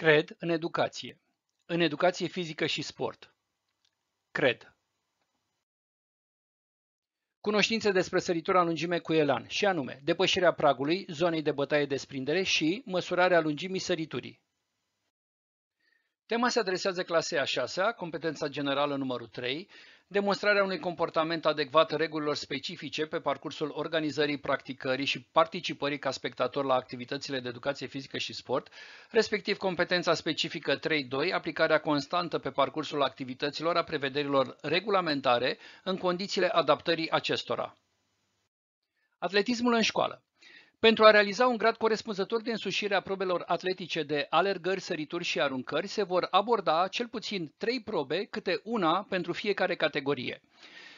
Cred în educație. În educație fizică și sport. Cred. Cunoștințe despre săritura lungime cu elan, și anume depășirea pragului, zonei de bătaie sprindere și măsurarea lungimii săriturii. Tema se adresează clasei a 6 competența generală numărul 3, demonstrarea unui comportament adecvat regulilor specifice pe parcursul organizării, practicării și participării ca spectator la activitățile de educație fizică și sport, respectiv competența specifică 3.2, aplicarea constantă pe parcursul activităților a prevederilor regulamentare în condițiile adaptării acestora. Atletismul în școală pentru a realiza un grad corespunzător de însușire a probelor atletice de alergări, sărituri și aruncări, se vor aborda cel puțin 3 probe, câte una pentru fiecare categorie.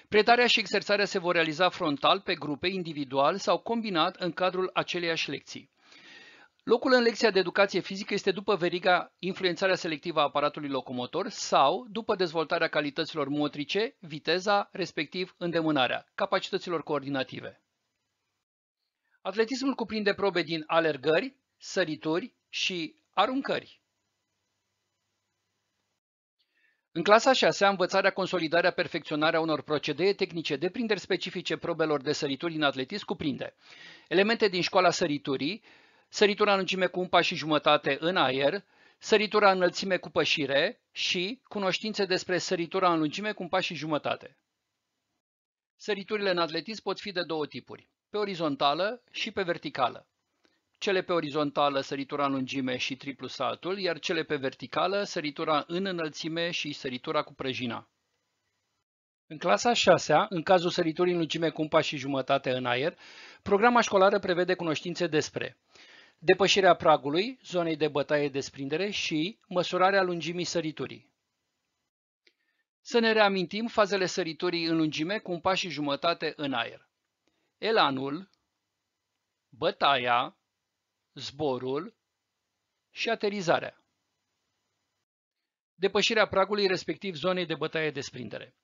Predarea și exersarea se vor realiza frontal, pe grupe, individual sau combinat în cadrul aceleiași lecții. Locul în lecția de educație fizică este după veriga influențarea selectivă a aparatului locomotor sau după dezvoltarea calităților motrice, viteza, respectiv îndemânarea, capacităților coordinative. Atletismul cuprinde probe din alergări, sărituri și aruncări. În clasa 6 învățarea, consolidarea, perfecționarea unor procedee tehnice de prinderi specifice probelor de sărituri în atletism cuprinde elemente din școala săriturii, săritura în lungime cu un pas și jumătate în aer, săritura în înălțime cu pășire și cunoștințe despre săritura în lungime cu un pas și jumătate. Săriturile în atletism pot fi de două tipuri pe orizontală și pe verticală. Cele pe orizontală săritura în lungime și triplu saltul, iar cele pe verticală săritura în înălțime și săritura cu prăjina. În clasa 6 -a, în cazul săriturii în lungime cu un pas și jumătate în aer, programa școlară prevede cunoștințe despre depășirea pragului, zonei de bătaie de sprindere și măsurarea lungimii săriturii. Să ne reamintim fazele săriturii în lungime cu un pas și jumătate în aer elanul, bătaia, zborul și aterizarea. Depășirea pragului respectiv zonei de bătaie sprindere.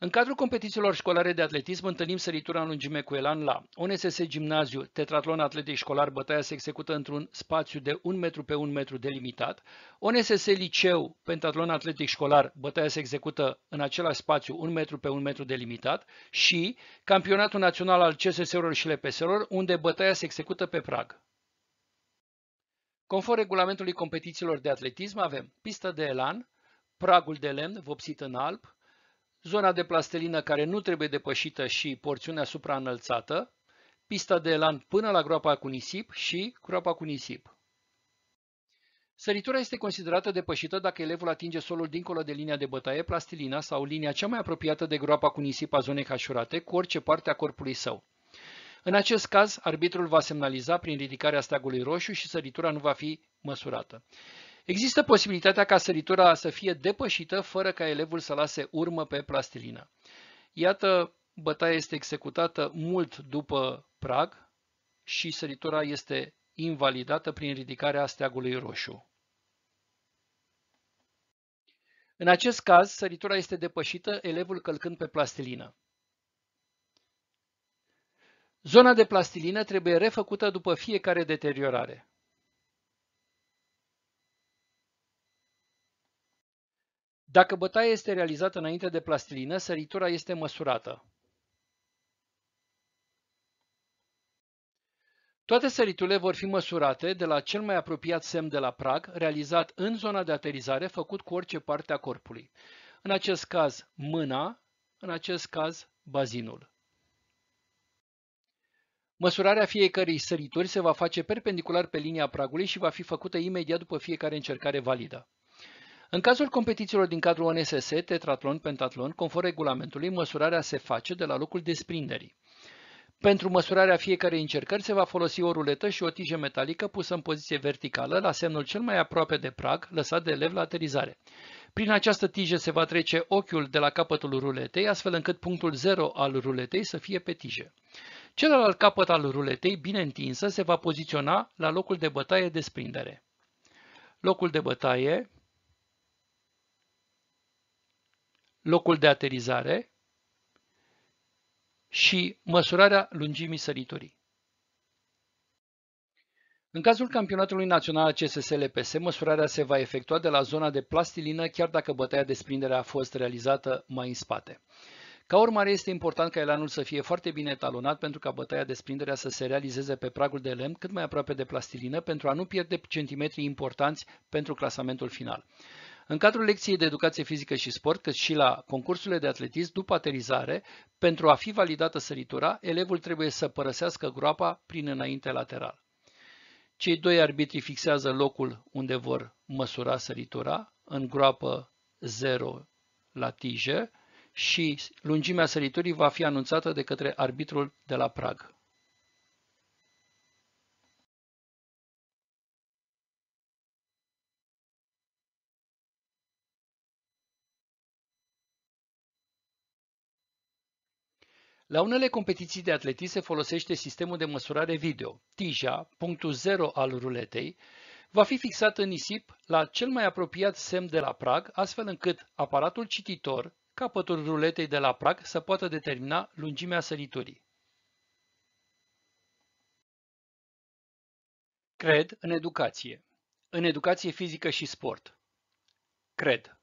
În cadrul competițiilor școlare de atletism întâlnim săritura în lungime cu elan la ONSS Gimnaziu, tetratlon atletic școlar, bătaia se execută într-un spațiu de 1 metru pe 1 metru delimitat, ONSS Liceu, pentatlon atletic școlar, bătaia se execută în același spațiu 1 metru pe 1 metru delimitat și Campionatul Național al CSS-urilor și LPS-urilor, unde bătaia se execută pe prag. Conform regulamentului competițiilor de atletism avem pistă de elan, pragul de lemn vopsit în alb, zona de plastelină care nu trebuie depășită și porțiunea supraînălțată, pista de elan până la groapa cu nisip și groapa cu nisip. Săritura este considerată depășită dacă elevul atinge solul dincolo de linia de bătaie, plastilina sau linia cea mai apropiată de groapa cu nisip a zonei hașurate cu orice parte a corpului său. În acest caz, arbitrul va semnaliza prin ridicarea steagului roșu și săritura nu va fi măsurată. Există posibilitatea ca săritura să fie depășită fără ca elevul să lase urmă pe plastilină. Iată, bătaia este executată mult după prag și săritura este invalidată prin ridicarea steagului roșu. În acest caz, săritura este depășită, elevul călcând pe plastilină. Zona de plastilină trebuie refăcută după fiecare deteriorare. Dacă bătaia este realizată înainte de plastilină, săritura este măsurată. Toate săriturile vor fi măsurate de la cel mai apropiat semn de la prag, realizat în zona de aterizare, făcut cu orice parte a corpului. În acest caz, mâna, în acest caz, bazinul. Măsurarea fiecărei sărituri se va face perpendicular pe linia pragului și va fi făcută imediat după fiecare încercare validă. În cazul competițiilor din cadrul ONSS, tetratlon, pentatlon, conform regulamentului, măsurarea se face de la locul desprinderii. Pentru măsurarea fiecarei încercări se va folosi o ruletă și o tijă metalică pusă în poziție verticală la semnul cel mai aproape de prag lăsat de elev la aterizare. Prin această tijă se va trece ochiul de la capătul ruletei, astfel încât punctul 0 al ruletei să fie pe tijă. Celălalt capăt al ruletei, bine întinsă, se va poziționa la locul de bătaie desprindere. Locul de bătaie locul de aterizare și măsurarea lungimii săritorii. În cazul campionatului național CSSLPS, măsurarea se va efectua de la zona de plastilină, chiar dacă bătaia de sprindere a fost realizată mai în spate. Ca urmare, este important ca elanul să fie foarte bine talonat, pentru ca bătaia de sprindere să se realizeze pe pragul de lemn cât mai aproape de plastilină pentru a nu pierde centimetri importanți pentru clasamentul final. În cadrul lecției de educație fizică și sport, cât și la concursurile de atletism, după aterizare, pentru a fi validată săritura, elevul trebuie să părăsească groapa prin înainte lateral. Cei doi arbitri fixează locul unde vor măsura săritura, în groapă 0 la tije, și lungimea săriturii va fi anunțată de către arbitrul de la prag. La unele competiții de atletism se folosește sistemul de măsurare video. Tija, punctul 0 al ruletei, va fi fixat în nisip la cel mai apropiat semn de la prag, astfel încât aparatul cititor, capătul ruletei de la prag, să poată determina lungimea săriturii. Cred în educație. În educație fizică și sport. Cred.